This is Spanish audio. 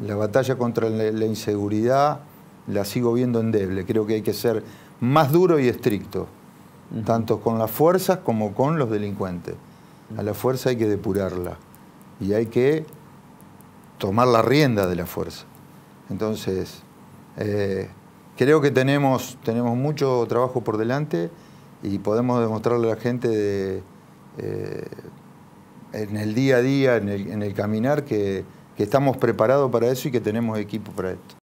la batalla contra la inseguridad la sigo viendo endeble. Creo que hay que ser más duro y estricto, tanto con las fuerzas como con los delincuentes. A la fuerza hay que depurarla y hay que tomar la rienda de la fuerza. Entonces, eh, creo que tenemos, tenemos mucho trabajo por delante y podemos demostrarle a la gente de, eh, en el día a día, en el, en el caminar, que que estamos preparados para eso y que tenemos equipo para esto.